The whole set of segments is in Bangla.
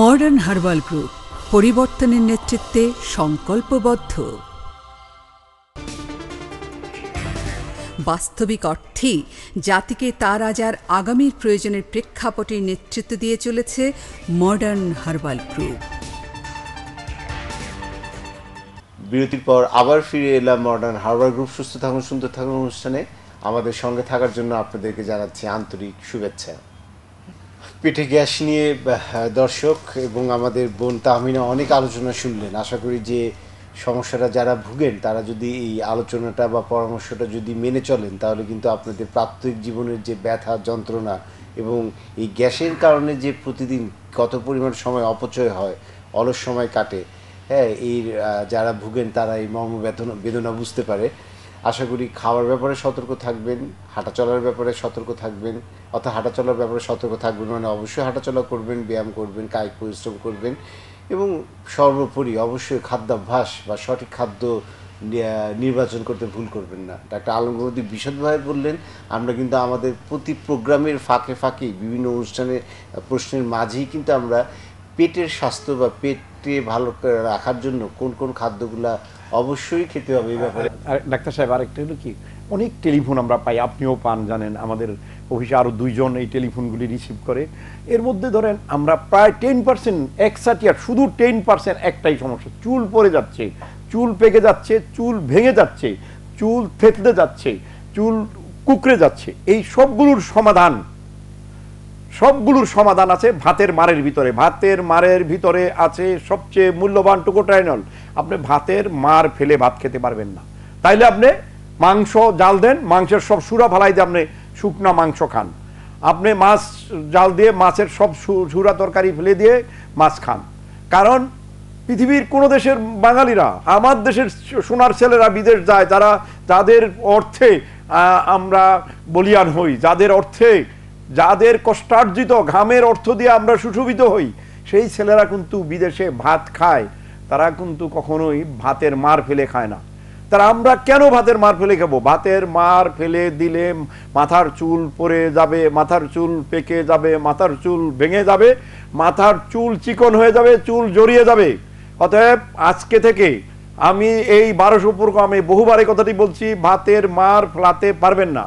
মডার্ন হার্বাল গ্রুপ পরিবর্তনের নেতৃত্বে সংকল্পবদ্ধ বাস্তবিক অর্থে জাতিকে তার আজ আর আগামীর প্রয়োজনের প্রেক্ষাপটে নেতৃত্ব দিয়ে চলেছে মডার্ন হার্বাল গ্রুপ বিরতির পর আবার ফিরে এলাম মডার্ন হার্বাল গ্রুপ সুস্থ থাকুন সুন্দর থাকুন অনুষ্ঠানে আমাদের সঙ্গে থাকার জন্য আপনাদেরকে জানাচ্ছি আন্তরিক শুভেচ্ছা পেটে গ্যাস নিয়ে দর্শক এবং আমাদের বোন তাহমিনা অনেক আলোচনা শুনলেন আশা করি যে সমস্যাটা যারা ভুগেন তারা যদি এই আলোচনাটা বা পরামর্শটা যদি মেনে চলেন তাহলে কিন্তু আপনাদের প্রাত্যহিক জীবনের যে ব্যথা যন্ত্রণা এবং এই গ্যাসের কারণে যে প্রতিদিন কত পরিমাণ সময় অপচয় হয় অলস সময় কাটে হ্যাঁ এই যারা ভুগেন তারা এই মর্ম বেদনা বুঝতে পারে আশা করি খাওয়ার ব্যাপারে সতর্ক থাকবেন হাঁটা চলার ব্যাপারে সতর্ক থাকবেন অর্থাৎ হাঁটা চলার ব্যাপারে সতর্ক থাকবেন মানে অবশ্যই হাঁটাচলা করবেন ব্যায়াম করবেন কায়িক পরিশ্রম করবেন এবং সর্বোপরি অবশ্যই খাদ্যাভ্যাস বা সঠিক খাদ্য নির্বাচন করতে ভুল করবেন না ডাক্তার আলমগৌরদী বিশদভাবে বললেন আমরা কিন্তু আমাদের প্রতি প্রোগ্রামের ফাঁকে ফাঁকে বিভিন্ন অনুষ্ঠানে প্রশ্নের মাঝেই কিন্তু আমরা পেটের স্বাস্থ্য বা পেটে ভালো রাখার জন্য কোন কোন খাদ্যগুলা অবশ্যই খেতে হবে এই ব্যাপারে আর ডাক্তার সাহেব আরেকটা হলো কি অনেক টেলিফোন আমরা পাই আপনিও পান জানেন আমাদের অফিসে আরও দুইজন এই টেলিফোনগুলি রিসিভ করে এর মধ্যে ধরেন আমরা প্রায় টেন পার্সেন্ট একসাটিয়ার শুধু টেন পার্সেন্ট একটাই সমস্যা চুল পড়ে যাচ্ছে চুল পেকে যাচ্ছে চুল ভেঙে যাচ্ছে চুল থেতলে যাচ্ছে চুল কুকরে যাচ্ছে এই সবগুলোর সমাধান সবগুলোর সমাধান আছে ভাতের মারের ভিতরে ভাতের মারের ভিতরে আছে সবচেয়ে মূল্যবান টুকোটাইনল আপনি ভাতের মার ফেলে ভাত খেতে পারবেন না তাইলে আপনি মাংস জাল দেন মাংসের সব সুরা ফালাই দিয়ে আপনি শুকনো মাংস খান আপনি মাছ জাল দিয়ে মাছের সব সুরা তরকারি ফেলে দিয়ে মাছ খান কারণ পৃথিবীর কোনো দেশের বাঙালিরা আমার দেশের সোনার ছেলেরা বিদেশ যায় যারা যাদের অর্থে আমরা বলিয়ান হই যাদের অর্থে যাদের কষ্টার্জিত ঘামের অর্থ দিয়ে আমরা সুশোভিত হই সেই ছেলেরা কিন্তু বিদেশে ভাত খায় তারা কিন্তু কখনোই ভাতের মার ফেলে খায় না তারা আমরা কেন ভাতের মার ফেলে খাবো ভাতের মার ফেলে দিলে মাথার চুল পরে যাবে মাথার চুল পেকে যাবে মাথার চুল ভেঙে যাবে মাথার চুল চিকন হয়ে যাবে চুল জড়িয়ে যাবে অতএব আজকে থেকে আমি এই বারোশো পূর্ব আমি বহুবার এই কথাটি বলছি ভাতের মার ফেলাতে পারবেন না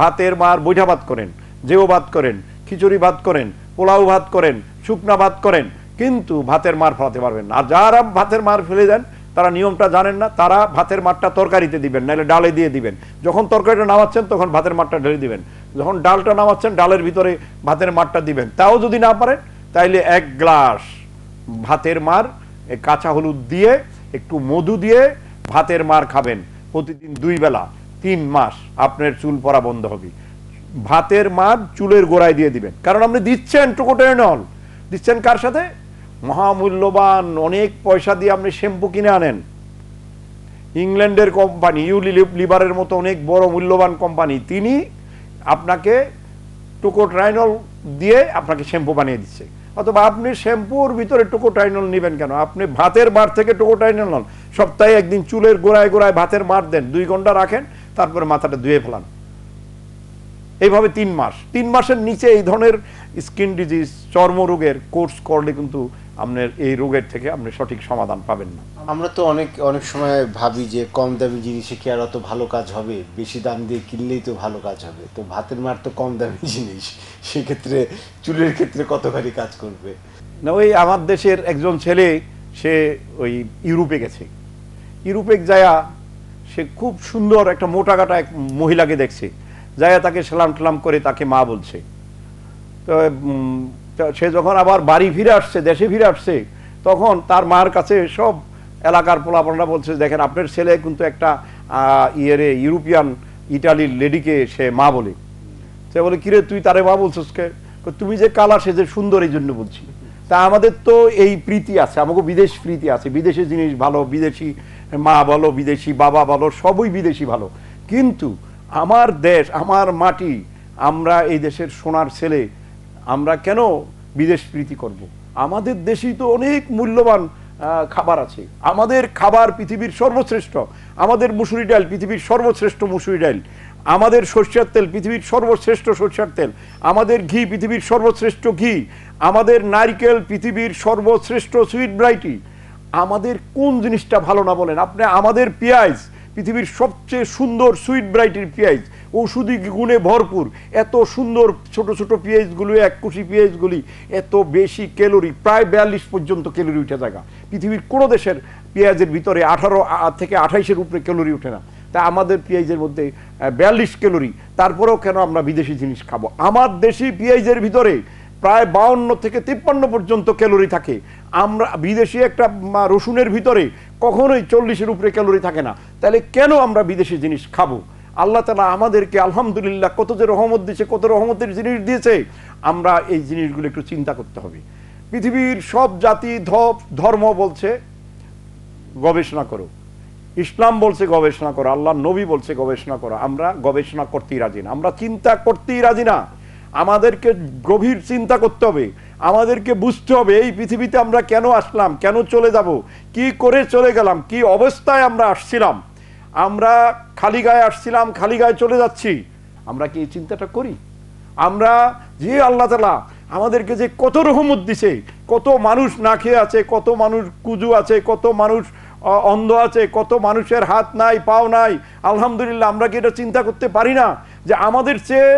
ভাতের মার বৈঠাবাদ করেন জেও ভাত করেন খিচুড়ি ভাত করেন পোলাও ভাত করেন শুকনা ভাত করেন কিন্তু ভাতের মার ফেলাতে পারবেন আর যারা ভাতের মার ফেলে দেন তারা নিয়মটা জানেন না তারা ভাতের মারটা তরকারিতে দিবেন নাহলে ডালে দিয়ে দিবেন যখন তরকারিটা নামাচ্ছেন তখন ভাতের মারটা ঢেলে দিবেন যখন ডালটা নামাচ্ছেন ডালের ভিতরে ভাতের মারটা দিবেন তাও যদি না পারেন তাইলে এক গ্লাস ভাতের মার কাঁচা হলুদ দিয়ে একটু মধু দিয়ে ভাতের মার খাবেন প্রতিদিন দুই বেলা তিন মাস আপনার চুল পরা বন্ধ হবে ভাতের মাপ চুলের গোড়ায় দিয়ে দিবেন কারণ আপনি দিচ্ছেন টোকোটেনল দিচ্ছেন কার সাথে মহামূল্যবান অনেক পয়সা দিয়ে আপনি শ্যাম্পু কিনে আনেন ইংল্যান্ডের কোম্পানি ইউলি লিভারের মতো অনেক বড় মূল্যবান কোম্পানি তিনি আপনাকে ট্রাইনল দিয়ে আপনাকে শ্যাম্পু বানিয়ে দিচ্ছে অথবা আপনি শ্যাম্পুর ভিতরে ট্রাইনল নেবেন কেন আপনি ভাতের মার থেকে টোকোট্রাইনল নন সপ্তাহে একদিন চুলের গোড়ায় গোড়ায় ভাতের মার দেন দুই ঘন্টা রাখেন তারপরে মাথাটা ধুয়ে ফেলান এইভাবে তিন মাস তিন মাসের নিচে এই ধরনের স্কিন ডিজিজ চর্মরোগের কোর্স করলে কিন্তু আপনার এই রোগের থেকে আপনি সঠিক সমাধান পাবেন না আমরা তো অনেক অনেক সময় ভাবি যে কম দামি জিনিসে কি আর অত ভালো কাজ হবে বেশি দাম দিয়ে কিনলেই তো ভালো কাজ হবে তো ভাতের মার তো কম দামি জিনিস সেক্ষেত্রে চুলের ক্ষেত্রে কতখানি কাজ করবে না ওই আমার দেশের একজন ছেলে সে ওই ইউরোপে গেছে ইউরোপে যায়া সে খুব সুন্দর একটা মোটা কাটা এক মহিলাকে দেখছে যাইয়া তাকে সালাম টালাম করে তাকে মা বলছে তো সে যখন আবার বাড়ি ফিরে আসছে দেশে ফিরে আসছে তখন তার মার কাছে সব এলাকার পোলাপনরা বলছে দেখেন আপনার ছেলে কিন্তু একটা ইয়েরে ইউরোপিয়ান ইটালির লেডিকে সে মা বলে সে বলে কিরে তুই তারে মা বলছিস কে তুমি যে কালা সে যে সুন্দর এই জন্য বলছি তা আমাদের তো এই প্রীতি আছে আমাকে বিদেশ প্রীতি আছে বিদেশি জিনিস ভালো বিদেশি মা বলো বিদেশি বাবা বলো সবই বিদেশি ভালো কিন্তু আমার দেশ আমার মাটি আমরা এই দেশের সোনার ছেলে আমরা কেন বিদেশ প্রীতি করব। আমাদের দেশেই তো অনেক মূল্যবান খাবার আছে আমাদের খাবার পৃথিবীর সর্বশ্রেষ্ঠ আমাদের মুসুরি ডাল পৃথিবীর সর্বশ্রেষ্ঠ মুসুরি ডাল আমাদের সরষের তেল পৃথিবীর সর্বশ্রেষ্ঠ সরষের তেল আমাদের ঘি পৃথিবীর সর্বশ্রেষ্ঠ ঘি আমাদের নারিকেল পৃথিবীর সর্বশ্রেষ্ঠ সুইট ব্রাইটি আমাদের কোন জিনিসটা ভালো না বলেন আপনি আমাদের পেঁয়াজ পৃথিবীর সবচেয়ে সুন্দর সুইট ব্রাইটের পেঁয়াজ ঔষধি গুণে ভরপুর এত সুন্দর ছোট ছোট পেঁয়াজগুলো কুশি পেঁয়াজগুলি এত বেশি ক্যালোরি প্রায় বিয়াল্লিশ পর্যন্ত ক্যালোরি উঠে থাকা পৃথিবীর কোনো দেশের পেঁয়াজের ভিতরে আঠারো থেকে আঠাইশের উপরে ক্যালোরি উঠে না তা আমাদের পেঁয়াজের মধ্যে বিয়াল্লিশ ক্যালোরি তারপরেও কেন আমরা বিদেশি জিনিস খাবো আমার দেশি পেঁয়াজের ভিতরে প্রায় বাউন্ন থেকে তিপ্পান্ন পর্যন্ত ক্যালোরি থাকে আমরা বিদেশি একটা রসুনের ভিতরে কখনোই চল্লিশের উপরে ক্যালোরি থাকে না তাহলে কেন আমরা বিদেশি জিনিস খাবো আল্লাহ তালা আমাদেরকে আলহামদুলিল্লাহ কত যে রহমত দিয়েছে কত রহমতের জিনিস দিয়েছে আমরা এই জিনিসগুলো একটু চিন্তা করতে হবে পৃথিবীর সব জাতি ধর্ম বলছে গবেষণা করো ইসলাম বলছে গবেষণা করো আল্লাহ নবী বলছে গবেষণা করো আমরা গবেষণা করতেই রাজি না আমরা চিন্তা করতেই রাজি না আমাদেরকে গভীর চিন্তা করতে হবে আমাদেরকে বুঝতে হবে এই পৃথিবীতে আমরা কেন আসলাম কেন চলে যাব কি করে চলে গেলাম কি অবস্থায় আমরা আসছিলাম আমরা খালি গায়ে আসছিলাম খালি গায়ে চলে যাচ্ছি আমরা কি এই চিন্তাটা করি আমরা যে আল্লাহ তালা আমাদেরকে যে কত রহমত দিছে কত মানুষ না খেয়ে আছে কত মানুষ কুজু আছে কত মানুষ অন্ধ আছে কত মানুষের হাত নাই পাও নাই আলহামদুলিল্লাহ আমরা কি এটা চিন্তা করতে পারি না যে আমাদের চেয়ে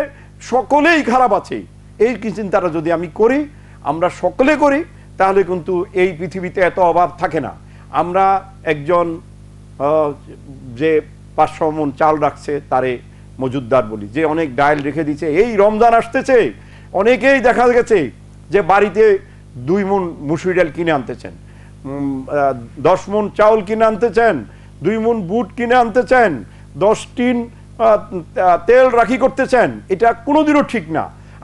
সকলেই খারাপ আছে এই চিন্তাটা যদি আমি করি আমরা সকলে করি তাহলে কিন্তু এই পৃথিবীতে এত অভাব থাকে না আমরা একজন যে পাঁচশো মন চাল রাখছে তারে মজুদ্দার বলি যে অনেক ডাইল রেখে দিছে এই রমজান আসতেছে অনেকেই দেখা গেছে যে বাড়িতে দুই মন মুসুরি ডাল কিনে আনতেছেন দশ মন চাউল কিনে আনতে চান দুই মন বুট কিনে চান দশ টিন তেল রাখি করতে চান এটা কোনোদিনও ঠিক না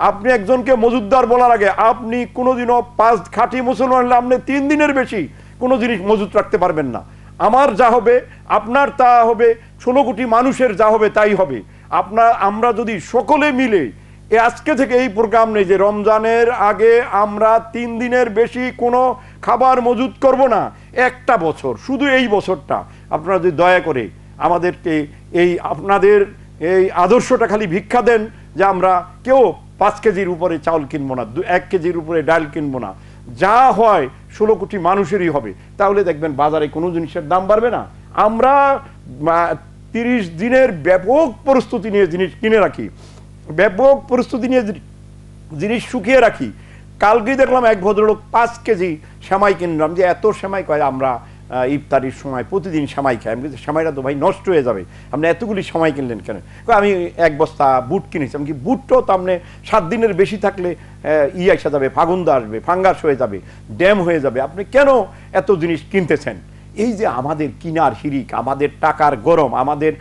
আপনি একজনকে মজুদদার বলার আগে আপনি কোনোদিনও পাঁচ খাঁটি মুসলমান আপনি তিন দিনের বেশি কোনো জিনিস মজুদ রাখতে পারবেন না আমার যা হবে আপনার তা হবে ষোলো কোটি মানুষের যা হবে তাই হবে আপনার আমরা যদি সকলে মিলে এ আজকে থেকে এই প্রোগ্রাম নেই যে রমজানের আগে আমরা তিন দিনের বেশি কোনো খাবার মজুদ করব না একটা বছর শুধু এই বছরটা আপনারা যদি দয়া করে আমাদেরকে এই আপনাদের এই আদর্শটা খালি ভিক্ষা দেন যে আমরা কেউ পাঁচ কেজির উপরে চাউল কিনবো না দু এক কেজির উপরে ডাল কিনবো না যা হয় ষোলো কোটি মানুষেরই হবে তাহলে দেখবেন বাজারে কোনো জিনিসের দাম বাড়বে না আমরা তিরিশ দিনের ব্যাপক প্রস্তুতি নিয়ে জিনিস কিনে রাখি ব্যাপক প্রস্তুতি নিয়ে জিনিস শুকিয়ে রাখি কালকেই দেখলাম এক ভদ্রলোক পাঁচ কেজি সেমাই কিনলাম যে এত সেমাই কয় আমরা ইফতারির সময় প্রতিদিন সামাই খাই আমি কিন্তু সামাইটা তো ভাই নষ্ট হয়ে যাবে আপনি এতগুলি সামাই কিনলেন কেন আমি এক বস্তা বুট কিনেছি আমি কি বুটটাও তো আপনি সাত দিনের বেশি থাকলে ই আসা যাবে ফাগুন্দা আসবে ফাঙ্গাস হয়ে যাবে ড্যাম হয়ে যাবে আপনি কেন এত জিনিস কিনতেছেন এই যে আমাদের কিনার হিরিক আমাদের টাকার গরম আমাদের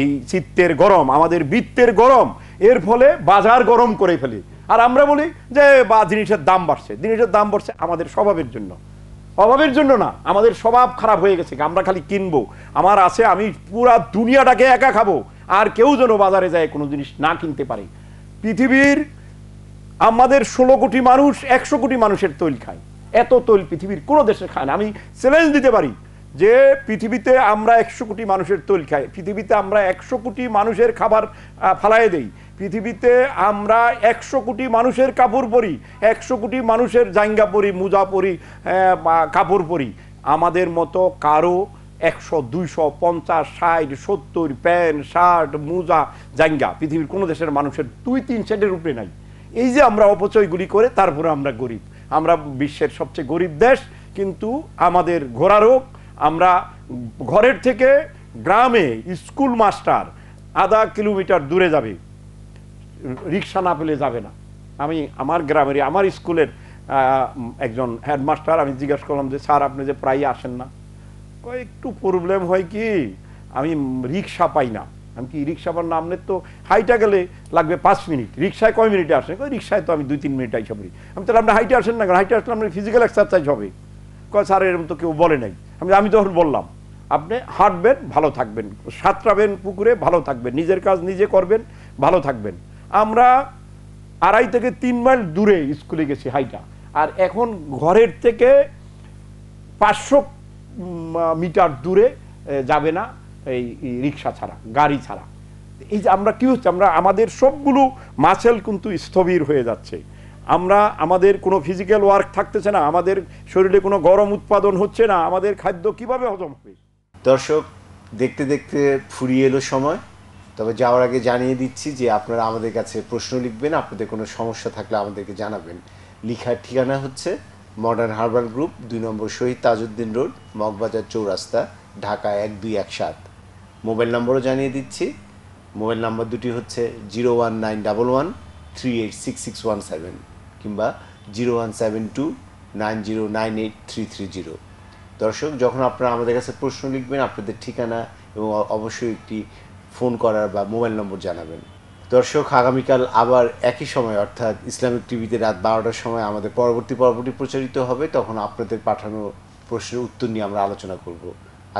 এই চিত্তের গরম আমাদের বৃত্তের গরম এর ফলে বাজার গরম করে ফেলি আর আমরা বলি যে বা জিনিসের দাম বাড়ছে জিনিসের দাম বাড়ছে আমাদের স্বভাবের জন্য অভাবের জন্য না আমাদের স্বভাব খারাপ হয়ে গেছে আমরা খালি কিনবো আমার আছে আমি পুরা দুনিয়াটাকে একা খাবো আর কেউ যেন বাজারে যায় কোনো জিনিস না কিনতে পারে পৃথিবীর আমাদের ষোলো কোটি মানুষ একশো কোটি মানুষের তৈল খায় এত তৈল পৃথিবীর কোনো দেশে খায় না আমি চ্যালেঞ্জ দিতে পারি যে পৃথিবীতে আমরা একশো কোটি মানুষের তৈল খাই পৃথিবীতে আমরা একশো কোটি মানুষের খাবার ফালাইয়ে দেই পৃথিবীতে আমরা একশো কোটি মানুষের কাপড় পরি একশো কোটি মানুষের জাঙ্গা পরি মোজা পরি কাপড় পরি আমাদের মতো কারো একশো দুইশো পঞ্চাশ ষাট সত্তর প্যান্ট শার্ট মোজা জাঙ্গা পৃথিবীর কোনো দেশের মানুষের দুই তিন সেটের উপরে নাই এই যে আমরা অপচয়গুলি করে তারপরে আমরা গরিব আমরা বিশ্বের সবচেয়ে গরিব দেশ কিন্তু আমাদের ঘোড়া রোগ আমরা ঘরের থেকে গ্রামে স্কুল মাস্টার আধা কিলোমিটার দূরে যাবে রিক্সা না পেলে যাবে না আমি আমার গ্রামের আমার স্কুলের একজন হেডমাস্টার আমি জিজ্ঞাসা করলাম যে স্যার আপনি যে প্রায় আসেন না একটু প্রবলেম হয় কি আমি রিক্সা পাই না আমি কি রিক্সা পার নামলে তো হাইটা গেলে লাগবে পাঁচ মিনিট রিক্সায় কয় মিনিটে আসেন কয় রিক্সায় তো আমি দুই তিন মিনিট আইসা পড়ি আমি তাহলে আপনি হাইটে আসেন না কারণ হাইটে আসলে আপনার ফিজিক্যাল এক্সারসাইজ হবে কয় স্যার এরকম তো কেউ বলে নাই আমি আমি তখন বললাম আপনি হাঁটবেন ভালো থাকবেন সাঁতরাবেন পুকুরে ভালো থাকবেন নিজের কাজ নিজে করবেন ভালো থাকবেন আমরা আড়াই থেকে তিন মাইল দূরে স্কুলে গেছি হাইটা আর এখন ঘরের থেকে পাঁচশো মিটার দূরে যাবে না এই রিক্সা ছাড়া গাড়ি ছাড়া এই যে আমরা কি হচ্ছে আমরা আমাদের সবগুলো মাসেল কিন্তু স্থবির হয়ে যাচ্ছে আমরা আমাদের কোনো ফিজিক্যাল ওয়ার্ক থাকতেছে না আমাদের শরীরে কোনো গরম উৎপাদন হচ্ছে না আমাদের খাদ্য কিভাবে হজম হবে দর্শক দেখতে দেখতে ফুরিয়ে এলো সময় তবে যাওয়ার আগে জানিয়ে দিচ্ছি যে আপনারা আমাদের কাছে প্রশ্ন লিখবেন আপনাদের কোনো সমস্যা থাকলে আমাদেরকে জানাবেন লিখার ঠিকানা হচ্ছে মডার্ন হার্বাল গ্রুপ দুই নম্বর শহীদ তাজউদ্দিন রোড মগবাজার চৌরাস্তা ঢাকা এক দুই এক সাত মোবাইল নম্বরও জানিয়ে দিচ্ছি মোবাইল নম্বর দুটি হচ্ছে zero one nine double one three eight six six one seven কিংবা zero one seven two nine zero nine eight three three zero দর্শক যখন আপনারা আমাদের কাছে প্রশ্ন লিখবেন আপনাদের ঠিকানা এবং অবশ্যই একটি ফোন করার বা মোবাইল নম্বর জানাবেন দর্শক আগামীকাল আবার একই সময় অর্থাৎ ইসলামিক টিভিতে রাত বারোটার সময় আমাদের পরবর্তী পর্বটি প্রচারিত হবে তখন আপনাদের পাঠানো প্রশ্নের উত্তর নিয়ে আমরা আলোচনা করব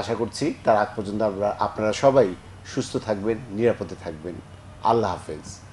আশা করছি তার আগ পর্যন্ত আমরা আপনারা সবাই সুস্থ থাকবেন নিরাপদে থাকবেন আল্লাহ হাফেজ